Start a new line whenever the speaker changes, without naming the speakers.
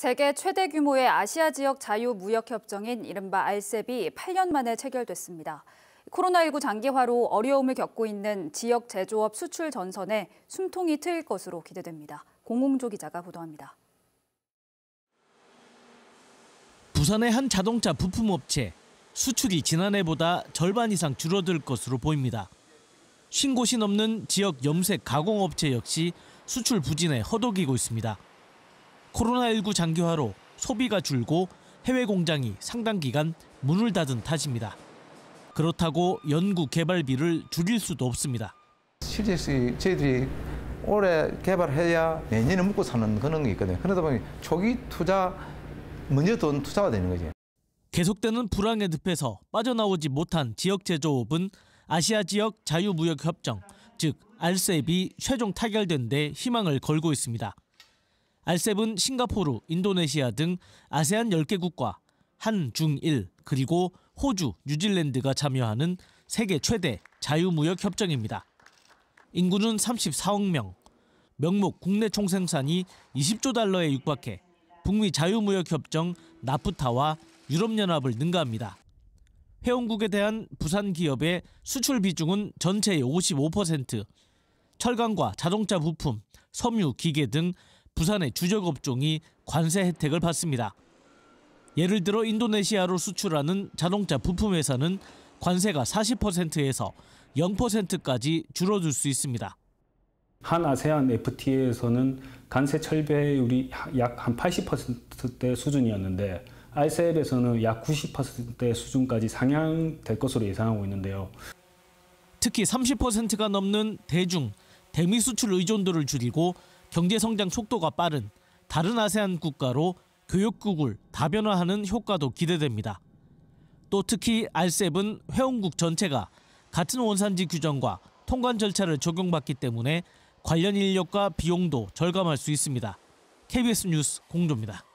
세계 최대 규모의 아시아 지역 자유무역협정인 이른바 알셉이 8년 만에 체결됐습니다. 코로나19 장기화로 어려움을 겪고 있는 지역 제조업 수출 전선에 숨통이 트일 것으로 기대됩니다. 공홍조 기자가 보도합니다.
부산의 한 자동차 부품업체 수출이 지난해보다 절반 이상 줄어들 것으로 보입니다. 신고시 넘는 지역 염색 가공업체 역시 수출 부진에 허덕이고 있습니다. 코로나19 장기화로 소비가 줄고 해외 공장이 상당 기간 문을 닫은 탓입니다. 그렇다고 연구 개발비를 줄일 수도 없습니다.
실제 저희들이 올해 개발해야 내년에 먹고 사는 그런 게 있거든요. 그러다 보니 초기 투자, 먼저 돈 투자가 되는 거죠.
계속되는 불황의 늪에서 빠져나오지 못한 지역 제조업은 아시아 지역 자유무역협정, 즉 알셉이 최종 타결된 데 희망을 걸고 있습니다. 알세븐 싱가포르, 인도네시아 등 아세안 10개국과 한, 중, 일 그리고 호주, 뉴질랜드가 참여하는 세계 최대 자유무역 협정입니다. 인구는 34억 명, 명목 국내 총생산이 20조 달러에 육박해 북미 자유무역협정 나프타와 유럽연합을 능가합니다. 회원국에 대한 부산 기업의 수출 비중은 전체의 55%, 철강과 자동차 부품, 섬유, 기계 등 부산의 주력 업종이 관세 혜택을 받습니다. 예를 들어 인도네시아로 수출하는 자동차 부품 회사는 관세가 40%에서 0%까지 줄어들 수 있습니다.
한 아세안 FTA에서는 관세 철배율이 약 한 80%대 수준이었는데 ICF에서는 약 90%대 수준까지 상향될 것으로 예상하고 있는데요.
특히 30%가 넘는 대중, 대미 수출 의존도를 줄이고 경제 성장 속도가 빠른 다른 아세안 국가로 교육국을 다변화하는 효과도 기대됩니다. 또 특히 R7 회원국 전체가 같은 원산지 규정과 통관 절차를 적용받기 때문에 관련 인력과 비용도 절감할 수 있습니다. KBS 뉴스 공조입니다.